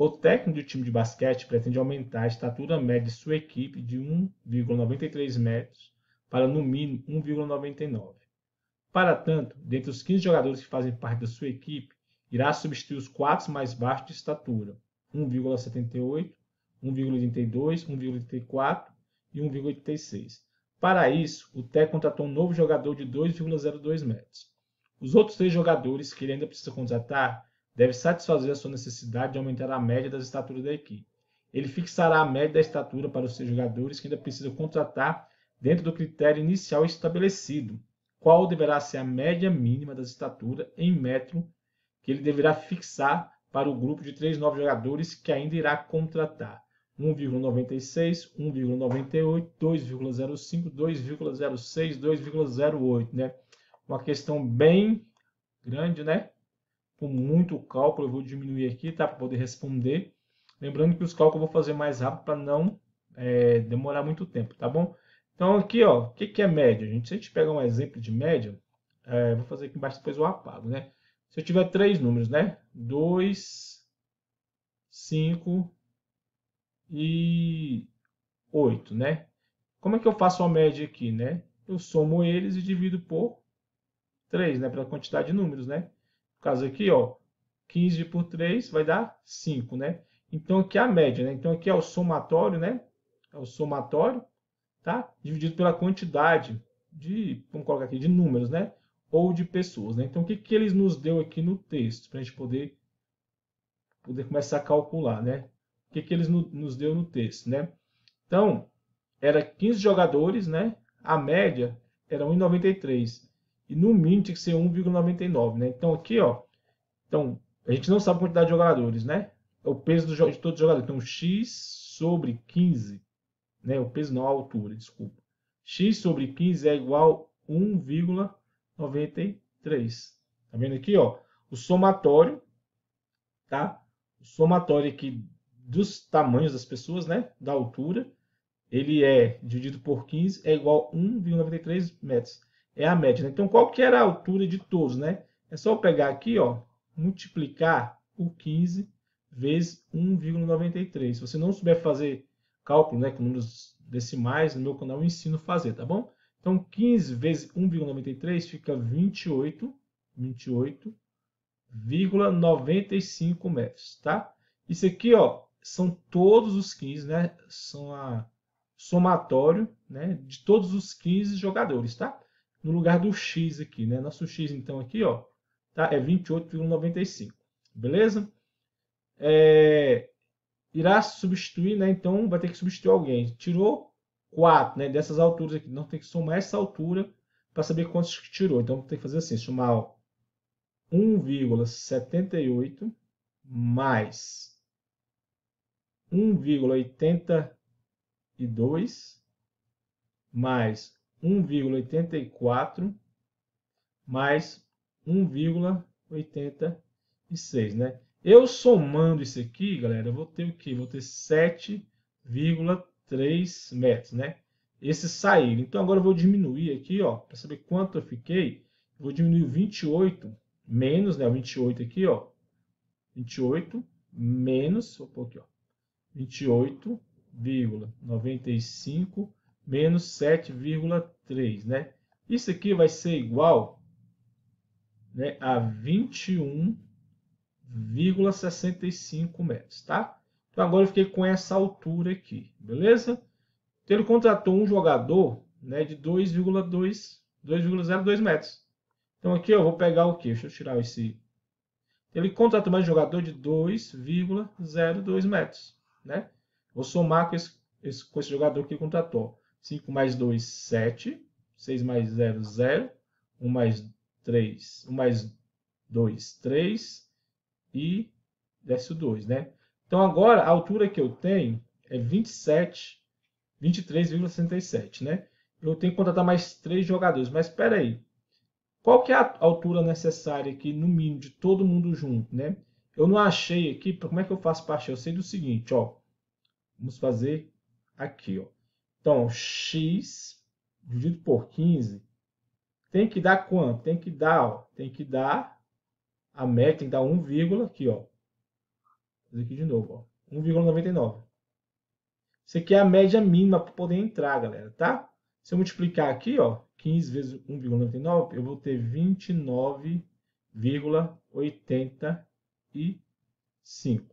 O técnico do time de basquete pretende aumentar a estatura média de sua equipe de 1,93 metros para no mínimo 1,99. Para tanto, dentre os 15 jogadores que fazem parte da sua equipe, irá substituir os quatro mais baixos de estatura, 1,78, 1,82, 1,84 e 1,86. Para isso, o técnico contratou um novo jogador de 2,02 metros. Os outros três jogadores que ele ainda precisa contratar deve satisfazer a sua necessidade de aumentar a média das estaturas da equipe. Ele fixará a média da estatura para os seus jogadores que ainda precisa contratar dentro do critério inicial estabelecido, qual deverá ser a média mínima das estaturas em metro que ele deverá fixar para o grupo de três novos jogadores que ainda irá contratar. 1,96, 1,98, 2,05, 2,06, 2,08, né? Uma questão bem grande, né? por muito cálculo, eu vou diminuir aqui, tá? Para poder responder. Lembrando que os cálculos eu vou fazer mais rápido para não é, demorar muito tempo, tá bom? Então aqui, ó, o que, que é média? Gente? Se a gente pegar um exemplo de média, é, vou fazer aqui embaixo, depois eu apago, né? Se eu tiver três números, né? 2, 5 e 8, né? Como é que eu faço a média aqui, né? Eu somo eles e divido por 3, né? Pela quantidade de números, né? caso aqui, ó, 15 por 3 vai dar 5, né? Então, aqui é a média, né? Então, aqui é o somatório, né? É o somatório, tá? Dividido pela quantidade de, vamos colocar aqui, de números, né? Ou de pessoas, né? Então, o que, que eles nos deu aqui no texto, para a gente poder, poder começar a calcular, né? O que, que eles no, nos deu no texto, né? Então, era 15 jogadores, né? A média era 1,93. E no mínimo tinha que ser 1,99, né? Então aqui, ó. Então, a gente não sabe a quantidade de jogadores, né? É o peso do, de os jogadores, Então, x sobre 15, né? O peso não, a altura, desculpa. x sobre 15 é igual a 1,93. Tá vendo aqui, ó? O somatório, tá? O somatório aqui dos tamanhos das pessoas, né? Da altura, ele é dividido por 15 é igual a 1,93 metros é a média. Né? Então, qual que era a altura de todos? Né? É só eu pegar aqui, ó, multiplicar o 15 vezes 1,93. Se você não souber fazer cálculo né, com números decimais, no meu canal eu ensino a fazer, tá bom? Então, 15 vezes 1,93 fica 28, 28,95 metros, tá? Isso aqui, ó, são todos os 15, né? São a somatório, né, de todos os 15 jogadores, tá? no lugar do x aqui, né? Nosso x, então, aqui, ó, tá? É 28,95, beleza? É, irá substituir, né? Então, vai ter que substituir alguém. Tirou 4, né? Dessas alturas aqui. Não tem que somar essa altura para saber quantos que tirou. Então, tem que fazer assim, somar 1,78 mais 1,82 mais 1,84 mais 1,86, né? Eu somando isso aqui, galera, eu vou ter o quê? Vou ter 7,3 metros, né? Esse sair. Então agora eu vou diminuir aqui, ó, para saber quanto eu fiquei. Vou diminuir 28 menos, né? 28 aqui, ó. 28 menos, vou pôr aqui, ó. 28,95 menos 7,3, né? Isso aqui vai ser igual né, a 21,65 metros, tá? Então agora eu fiquei com essa altura aqui, beleza? Então ele contratou um jogador né, de 2,02 metros. Então aqui eu vou pegar o quê? Deixa eu tirar esse... Ele contratou mais um jogador de 2,02 metros, né? Vou somar com esse, esse, com esse jogador que contratou. 5 mais 2, 7. 6 mais 0, 0. 1 mais 3, 1 mais 2, 3. E desce o 2, né? Então, agora, a altura que eu tenho é 27, 23,67, né? Eu tenho que contratar mais 3 jogadores. Mas, espera aí. Qual que é a altura necessária aqui, no mínimo, de todo mundo junto, né? Eu não achei aqui, como é que eu faço para achar? Eu sei do seguinte, ó. Vamos fazer aqui, ó. Então, x dividido por 15 tem que dar quanto? Tem que dar, ó, tem que dar a média, tem que dar 1, aqui, ó. Fazer aqui de novo, ó. 1,99. Isso aqui é a média mínima para poder entrar, galera, tá? Se eu multiplicar aqui, ó, 15 vezes 1,99, eu vou ter 29,85,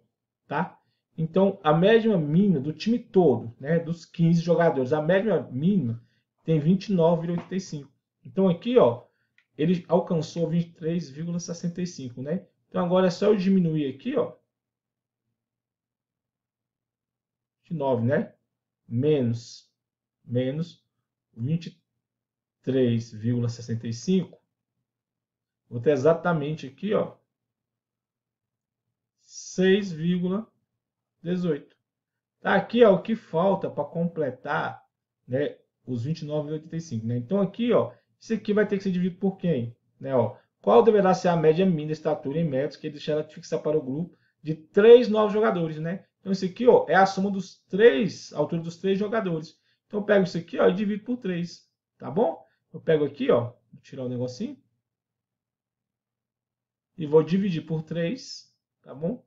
tá? Então, a média mínima do time todo, né, dos 15 jogadores, a média mínima tem 29,85. Então, aqui, ó, ele alcançou 23,65, né? Então, agora é só eu diminuir aqui, ó. 29, né? Menos, menos 23,65. Vou ter exatamente aqui, ó. 6,65. 18. Tá aqui ó, o que falta para completar né, os 29,85. Né? Então aqui, ó, isso aqui vai ter que ser dividido por quem? Né, ó, qual deverá ser a média mínima da estatura em metros que ele deixará de fixar para o grupo de três novos jogadores, né? Então isso aqui ó, é a soma dos três, a altura dos três jogadores. Então eu pego isso aqui ó, e divido por 3, tá bom? Eu pego aqui, ó, vou tirar o um negocinho, e vou dividir por 3, tá bom?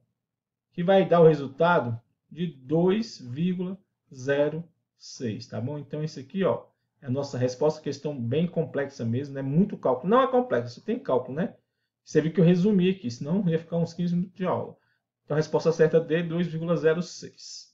que vai dar o resultado de 2,06, tá bom? Então, isso aqui, ó, é a nossa resposta, questão bem complexa mesmo, né? Muito cálculo. Não é complexo, tem cálculo, né? Você viu que eu resumi aqui, senão ia ficar uns 15 minutos de aula. Então, a resposta certa é D, 2,06.